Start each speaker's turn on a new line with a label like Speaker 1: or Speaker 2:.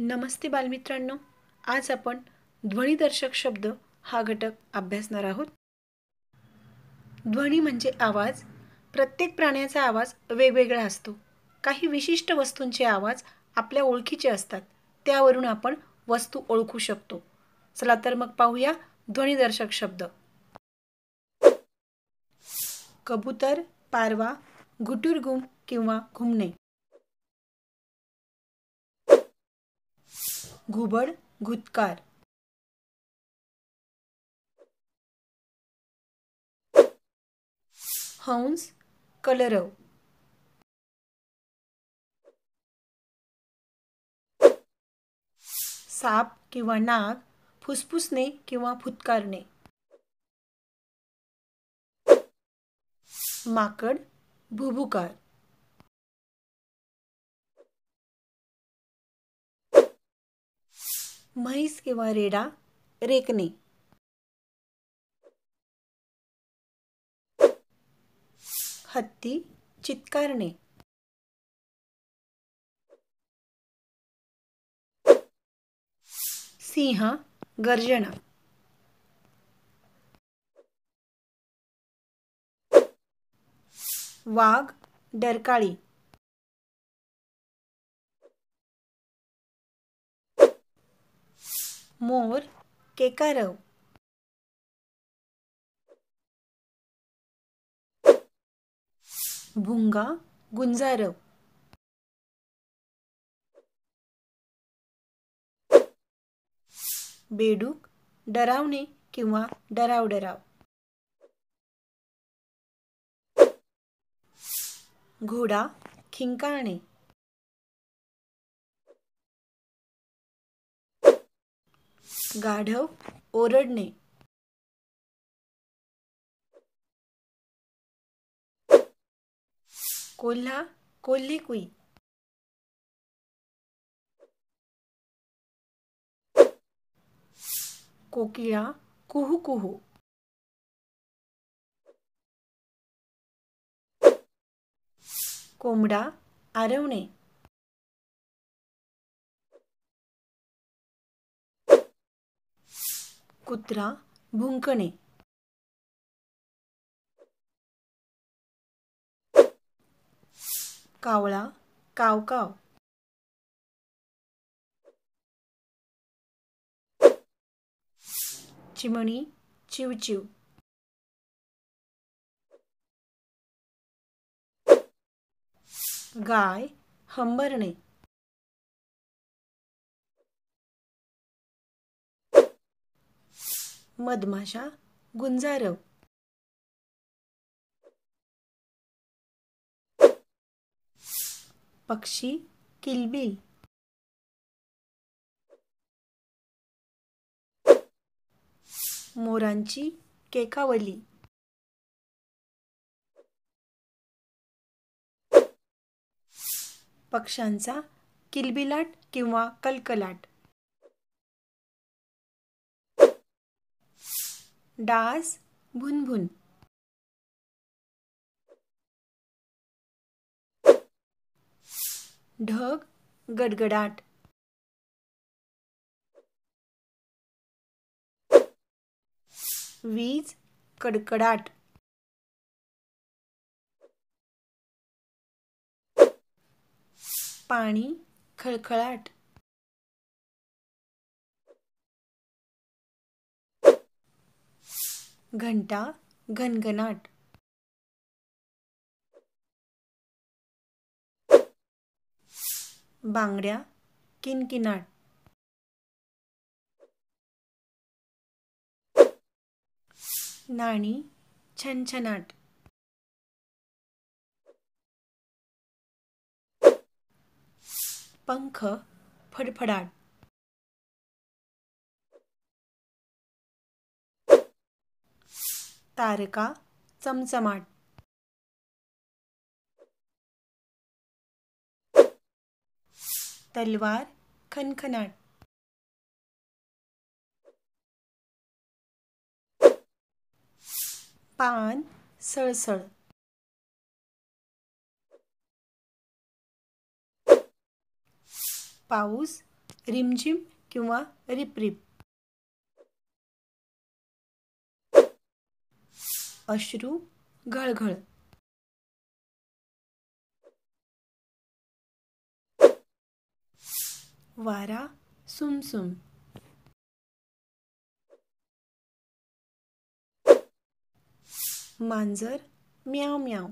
Speaker 1: नमस्ते बालमित्रांनो आज आपण ध्वनीदर्शक शब्द हा घटक अभ्यासणार आहोत ध्वनी म्हणजे आवाज प्रत्येक प्राण्याचा आवाज वेगवेगळा असतो काही विशिष्ट वस्तूंचे आवाज आपल्या ओळखीचे असतात त्यावरून आपण वस्तू ओळखू शकतो चला तर मग पाहूया ध्वनीदर्शक शब्द कबूतर पारवा घुटुरगुम किंवा घुमणे घुबड घुतकार
Speaker 2: हंस कलरव साप किंवा नाग फुसफुसणे किंवा फुतकारणे माकड भुभुकार म्हैस किंवा रेडा रेकने हत्ती चित्कारणे सिंह गर्जना वाघ डरकाळी मोर केकारव भुंगा गुंजारव
Speaker 1: बेडूक डरावणे किंवा डराव डराव घोडा खिंकाळणे
Speaker 2: गाढव ओरडणे कोल्हा कुई कोकिळा कुहू कुहू कोंबडा आरवणे कुत्रा भुंकणे कावळा कावकाव चिमणी चिवचिव गाय हंबरणे मधमाशा गुंजारव पक्षी किलबिल मोरांची केकावली
Speaker 1: पक्षांचा किलबिलाट किंवा कलकलाट डास भुनभुन
Speaker 2: ढग गडगडाट वीज कडकडाट पाणी खळखळाट घंटा घनघनाट बांगड्या किनकिनाट नाणी छनछनाट पंख फडफडाट तारका चमचमाट तलवार खनखनाट पान सळसळ पाऊस रिमझिम किंवा रिपरिप अश्रू घळघळ वारा सुमसुम मांजर म्याव म्याव